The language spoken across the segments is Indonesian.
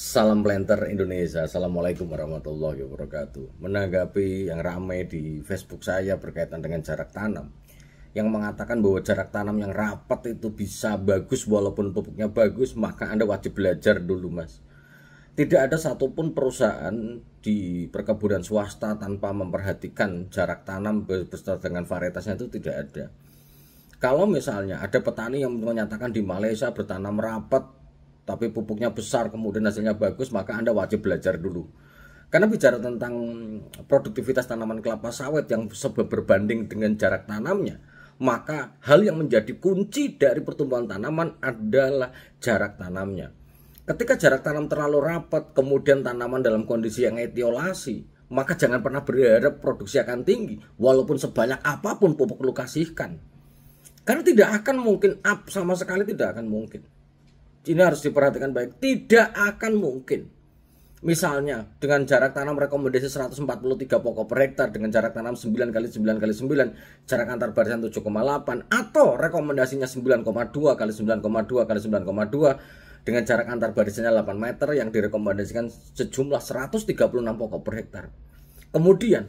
Salam Planter Indonesia, Assalamualaikum warahmatullahi wabarakatuh Menanggapi yang ramai di Facebook saya berkaitan dengan jarak tanam Yang mengatakan bahwa jarak tanam yang rapat itu bisa bagus walaupun pupuknya bagus Maka Anda wajib belajar dulu mas Tidak ada satupun perusahaan di perkebunan swasta tanpa memperhatikan jarak tanam beserta dengan varietasnya itu tidak ada kalau misalnya ada petani yang menyatakan di Malaysia bertanam rapat tapi pupuknya besar kemudian hasilnya bagus maka Anda wajib belajar dulu. Karena bicara tentang produktivitas tanaman kelapa sawit yang berbanding dengan jarak tanamnya, maka hal yang menjadi kunci dari pertumbuhan tanaman adalah jarak tanamnya. Ketika jarak tanam terlalu rapat, kemudian tanaman dalam kondisi yang etiolasi, maka jangan pernah berharap produksi akan tinggi, walaupun sebanyak apapun pupuk lu kasihkan. Karena tidak akan mungkin up, sama sekali tidak akan mungkin. Ini harus diperhatikan baik. Tidak akan mungkin. Misalnya dengan jarak tanam rekomendasi 143 pokok per hektar dengan jarak tanam 9 kali 9 kali 9 jarak antar barisan 7,8 atau rekomendasinya 9,2 kali 9,2 kali 9,2 dengan jarak antar barisannya 8 meter yang direkomendasikan sejumlah 136 pokok per hektar. Kemudian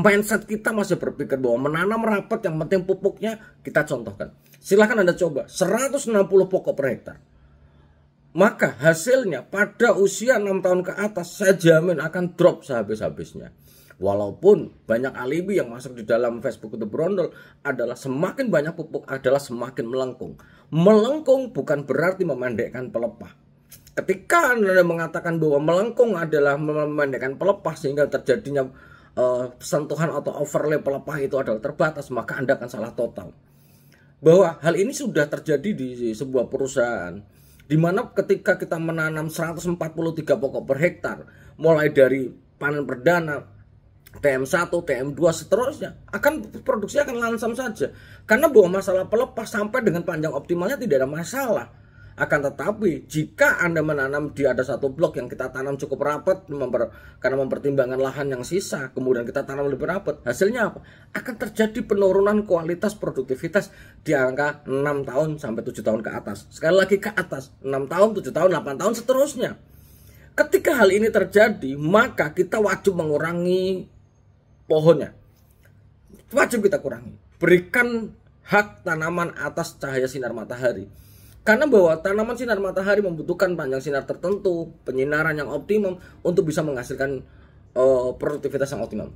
mindset kita masih berpikir bahwa menanam rapat yang penting pupuknya kita contohkan. Silahkan Anda coba 160 pokok per hektar maka hasilnya pada usia 6 tahun ke atas saya jamin akan drop sehabis-habisnya. Walaupun banyak alibi yang masuk di dalam Facebook itu berondol adalah semakin banyak pupuk adalah semakin melengkung. Melengkung bukan berarti memendekkan pelepah. Ketika Anda mengatakan bahwa melengkung adalah memendekkan pelepah sehingga terjadinya uh, sentuhan atau overlay pelepah itu adalah terbatas, maka Anda akan salah total. Bahwa hal ini sudah terjadi di sebuah perusahaan di mana ketika kita menanam 143 pokok per hektar, mulai dari panen perdana, TM1, TM2 seterusnya akan produksi akan langsam saja karena bahwa masalah pelepas sampai dengan panjang optimalnya tidak ada masalah akan tetapi jika Anda menanam di ada satu blok yang kita tanam cukup rapat memper, karena mempertimbangkan lahan yang sisa, kemudian kita tanam lebih rapat, hasilnya apa? Akan terjadi penurunan kualitas produktivitas di angka 6 tahun sampai 7 tahun ke atas. Sekali lagi ke atas, 6 tahun, 7 tahun, 8 tahun seterusnya. Ketika hal ini terjadi, maka kita wajib mengurangi pohonnya. Wajib kita kurangi. Berikan hak tanaman atas cahaya sinar matahari karena bahwa tanaman sinar matahari membutuhkan panjang sinar tertentu, penyinaran yang optimum untuk bisa menghasilkan uh, produktivitas yang optimum.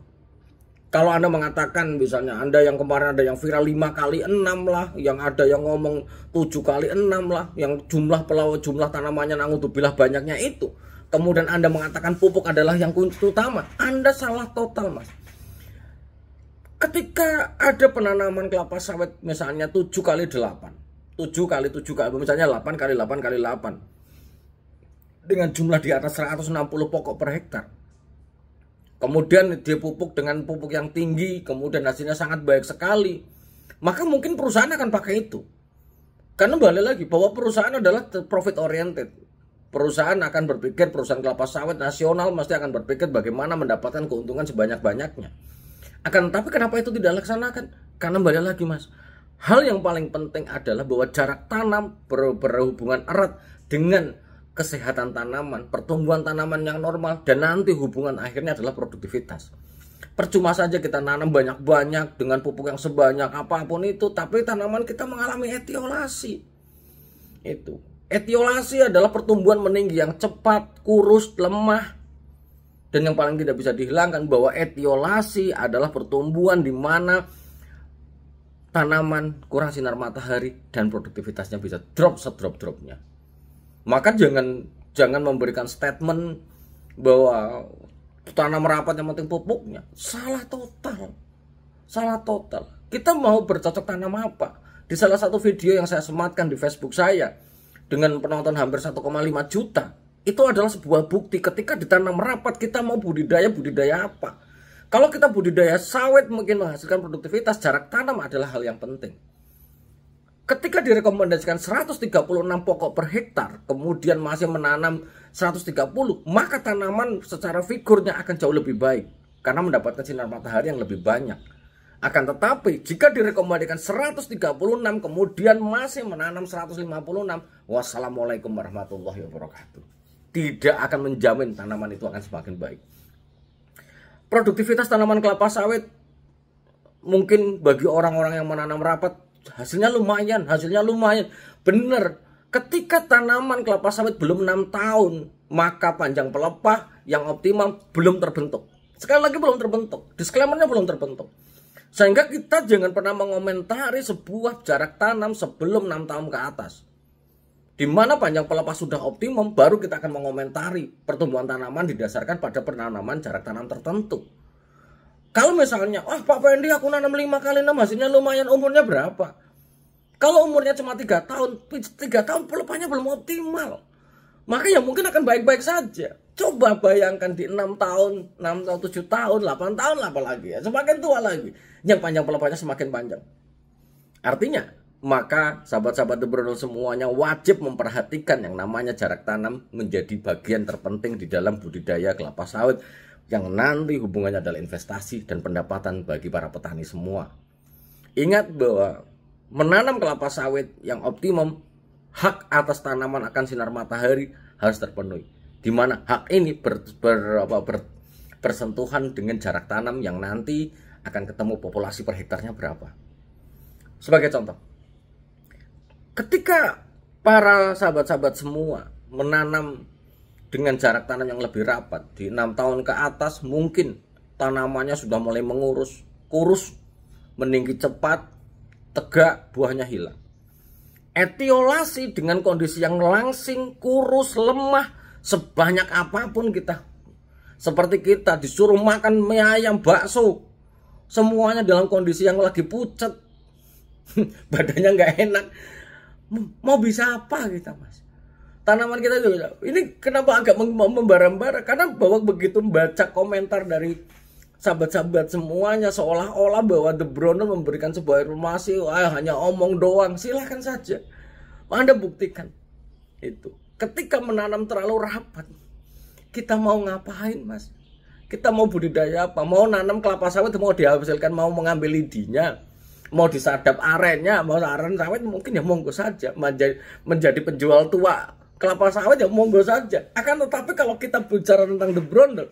Kalau Anda mengatakan misalnya Anda yang kemarin ada yang viral 5 kali 6 lah, yang ada yang ngomong 7 kali 6 lah, yang jumlah pelawat jumlah tanamannya bilah banyaknya itu. Kemudian Anda mengatakan pupuk adalah yang kunci utama. Anda salah total, Mas ketika ada penanaman kelapa sawit misalnya 7 kali 8 7 kali 7 kali misalnya 8 kali 8 kali 8 dengan jumlah di atas 160 pokok per hektar. Kemudian dia pupuk dengan pupuk yang tinggi, kemudian hasilnya sangat baik sekali. Maka mungkin perusahaan akan pakai itu. Karena balik lagi bahwa perusahaan adalah profit oriented. Perusahaan akan berpikir perusahaan kelapa sawit nasional mesti akan berpikir bagaimana mendapatkan keuntungan sebanyak-banyaknya. Akan tapi kenapa itu tidak laksanakan? Karena balik lagi mas, Hal yang paling penting adalah bahwa jarak tanam ber berhubungan erat dengan kesehatan tanaman, pertumbuhan tanaman yang normal, dan nanti hubungan akhirnya adalah produktivitas. Percuma saja kita nanam banyak-banyak dengan pupuk yang sebanyak apapun itu, tapi tanaman kita mengalami etiolasi. Itu. Etiolasi adalah pertumbuhan meninggi yang cepat, kurus, lemah, dan yang paling tidak bisa dihilangkan bahwa etiolasi adalah pertumbuhan di mana tanaman kurang sinar matahari dan produktivitasnya bisa drop sedrop-dropnya. Maka jangan jangan memberikan statement bahwa tanam rapat yang penting pupuknya. Salah total. Salah total. Kita mau bercocok tanam apa? Di salah satu video yang saya sematkan di Facebook saya dengan penonton hampir 1,5 juta, itu adalah sebuah bukti ketika ditanam rapat kita mau budidaya budidaya apa? Kalau kita budidaya sawit mungkin menghasilkan produktivitas, jarak tanam adalah hal yang penting. Ketika direkomendasikan 136 pokok per hektar, kemudian masih menanam 130, maka tanaman secara figurnya akan jauh lebih baik karena mendapatkan sinar matahari yang lebih banyak. Akan tetapi, jika direkomendasikan 136 kemudian masih menanam 156, wassalamualaikum warahmatullahi wabarakatuh. Tidak akan menjamin tanaman itu akan semakin baik produktivitas tanaman kelapa sawit mungkin bagi orang-orang yang menanam rapat hasilnya lumayan, hasilnya lumayan. Benar. ketika tanaman kelapa sawit belum 6 tahun, maka panjang pelepah yang optimal belum terbentuk. Sekali lagi belum terbentuk, disclaimernya belum terbentuk. Sehingga kita jangan pernah mengomentari sebuah jarak tanam sebelum 6 tahun ke atas di mana panjang pelepas sudah optimum, baru kita akan mengomentari pertumbuhan tanaman didasarkan pada penanaman jarak tanam tertentu. Kalau misalnya, wah oh, Pak Fendi aku nanam 5 kali 6 hasilnya lumayan umurnya berapa? Kalau umurnya cuma 3 tahun, 3 tahun pelepasnya belum optimal. Maka ya mungkin akan baik-baik saja. Coba bayangkan di 6 tahun, 6 tahun, 7 tahun, 8 tahun apalagi ya. Semakin tua lagi. Yang panjang pelepasnya semakin panjang. Artinya, maka sahabat-sahabat The semuanya wajib memperhatikan yang namanya jarak tanam menjadi bagian terpenting di dalam budidaya kelapa sawit yang nanti hubungannya adalah investasi dan pendapatan bagi para petani semua. Ingat bahwa menanam kelapa sawit yang optimum, hak atas tanaman akan sinar matahari harus terpenuhi. Di mana hak ini ber, ber, apa, ber, bersentuhan dengan jarak tanam yang nanti akan ketemu populasi per hektarnya berapa. Sebagai contoh, ketika para sahabat-sahabat semua menanam dengan jarak tanam yang lebih rapat di enam tahun ke atas mungkin tanamannya sudah mulai mengurus kurus meninggi cepat tegak buahnya hilang etiolasi dengan kondisi yang langsing kurus lemah sebanyak apapun kita seperti kita disuruh makan mie ayam bakso semuanya dalam kondisi yang lagi pucat badannya nggak enak mau bisa apa kita gitu, mas tanaman kita juga ini kenapa agak membara-bara karena bahwa begitu baca komentar dari sahabat-sahabat semuanya seolah-olah bahwa The Bruno memberikan sebuah informasi wah hanya omong doang silahkan saja anda buktikan itu ketika menanam terlalu rapat kita mau ngapain mas kita mau budidaya apa mau nanam kelapa sawit mau dihasilkan mau mengambil lidinya mau disadap arennya mau aren sawit mungkin ya monggo saja menjadi menjadi penjual tua kelapa sawit ya monggo saja akan tetapi kalau kita bicara tentang the brondel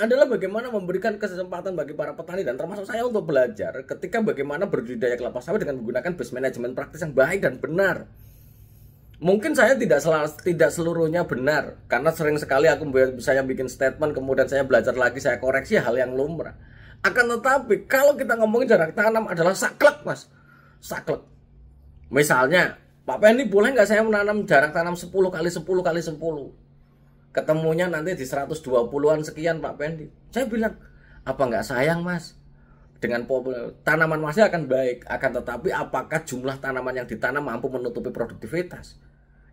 adalah bagaimana memberikan kesempatan bagi para petani dan termasuk saya untuk belajar ketika bagaimana berbudidaya kelapa sawit dengan menggunakan best management praktis yang baik dan benar mungkin saya tidak selalu, tidak seluruhnya benar karena sering sekali aku saya bikin statement kemudian saya belajar lagi saya koreksi hal yang lumrah akan tetapi kalau kita ngomongin jarak tanam adalah saklek mas, saklek. Misalnya Pak Penny boleh nggak saya menanam jarak tanam 10 kali 10 kali 10 Ketemunya nanti di 120-an sekian Pak Pendi Saya bilang, apa nggak sayang mas? Dengan tanaman masih akan baik Akan tetapi apakah jumlah tanaman yang ditanam mampu menutupi produktivitas?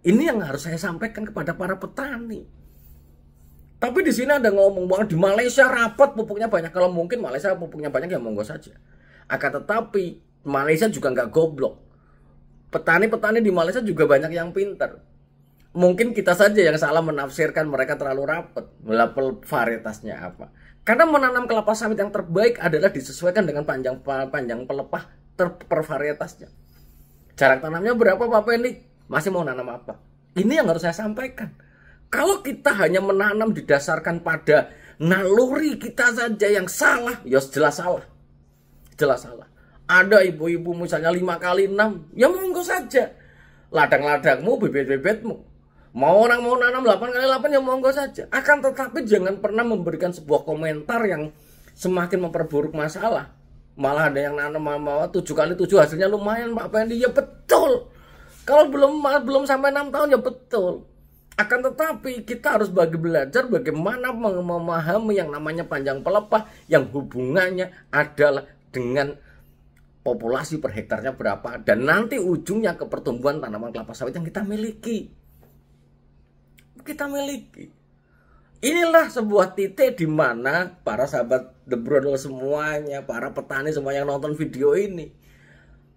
Ini yang harus saya sampaikan kepada para petani tapi di sini ada ngomong banget di Malaysia rapat pupuknya banyak. Kalau mungkin Malaysia pupuknya banyak ya monggo saja. Akan tetapi Malaysia juga nggak goblok. Petani-petani di Malaysia juga banyak yang pinter. Mungkin kita saja yang salah menafsirkan mereka terlalu rapat. Melapel varietasnya apa. Karena menanam kelapa sawit yang terbaik adalah disesuaikan dengan panjang panjang pelepah ter, per varietasnya. Jarak tanamnya berapa Pak Penik? Masih mau nanam apa? Ini yang harus saya sampaikan kalau kita hanya menanam didasarkan pada naluri kita saja yang salah, ya jelas salah. Jelas salah. Ada ibu-ibu misalnya lima kali enam, ya monggo saja. Ladang-ladangmu, bibit-bibitmu. Mau orang mau nanam 8 kali 8 ya monggo saja. Akan tetapi jangan pernah memberikan sebuah komentar yang semakin memperburuk masalah. Malah ada yang nanam mama tujuh kali tujuh hasilnya lumayan Pak Pendi. Ya betul. Kalau belum belum sampai enam tahun ya betul. Akan tetapi kita harus bagi belajar bagaimana memahami yang namanya panjang pelepah yang hubungannya adalah dengan populasi per hektarnya berapa dan nanti ujungnya ke pertumbuhan tanaman kelapa sawit yang kita miliki. Kita miliki. Inilah sebuah titik di mana para sahabat The Brother semuanya, para petani semua yang nonton video ini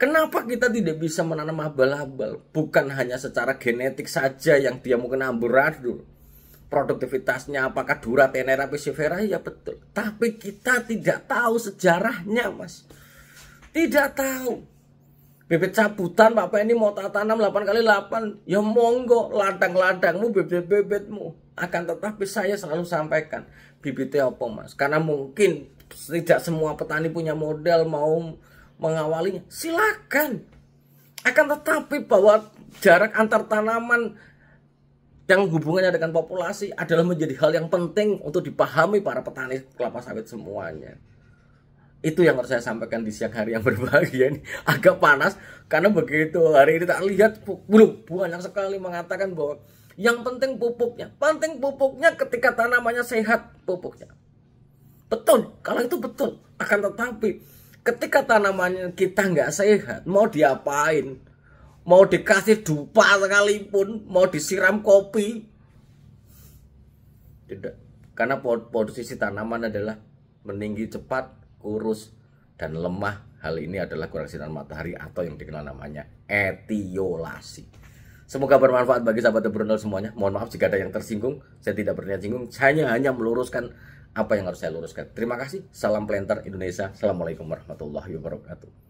Kenapa kita tidak bisa menanam abal-abal? Bukan hanya secara genetik saja yang dia mungkin amburadul. Produktivitasnya apakah dura tenera pesifera? Ya betul. Tapi kita tidak tahu sejarahnya, Mas. Tidak tahu. Bibit cabutan Bapak ini mau tanam 8 kali 8 Ya monggo ladang-ladangmu bibit-bibitmu Akan tetapi saya selalu sampaikan Bibitnya apa mas Karena mungkin tidak semua petani punya modal mau mengawalinya, silakan. Akan tetapi bahwa jarak antar tanaman yang hubungannya dengan populasi adalah menjadi hal yang penting untuk dipahami para petani kelapa sawit semuanya. Itu yang harus saya sampaikan di siang hari yang berbahagia ini. Agak panas karena begitu hari ini tak lihat belum banyak sekali mengatakan bahwa yang penting pupuknya. Penting pupuknya ketika tanamannya sehat pupuknya. Betul, kalau itu betul. Akan tetapi ketika tanamannya kita nggak sehat mau diapain mau dikasih dupa sekalipun mau disiram kopi tidak karena posisi tanaman adalah meninggi cepat kurus dan lemah hal ini adalah kurang sinar matahari atau yang dikenal namanya etiolasi Semoga bermanfaat bagi sahabat Bruno semuanya. Mohon maaf jika ada yang tersinggung. Saya tidak berniat singgung. Saya hanya meluruskan apa yang harus saya luruskan. Terima kasih. Salam Planter Indonesia. Assalamualaikum warahmatullahi wabarakatuh.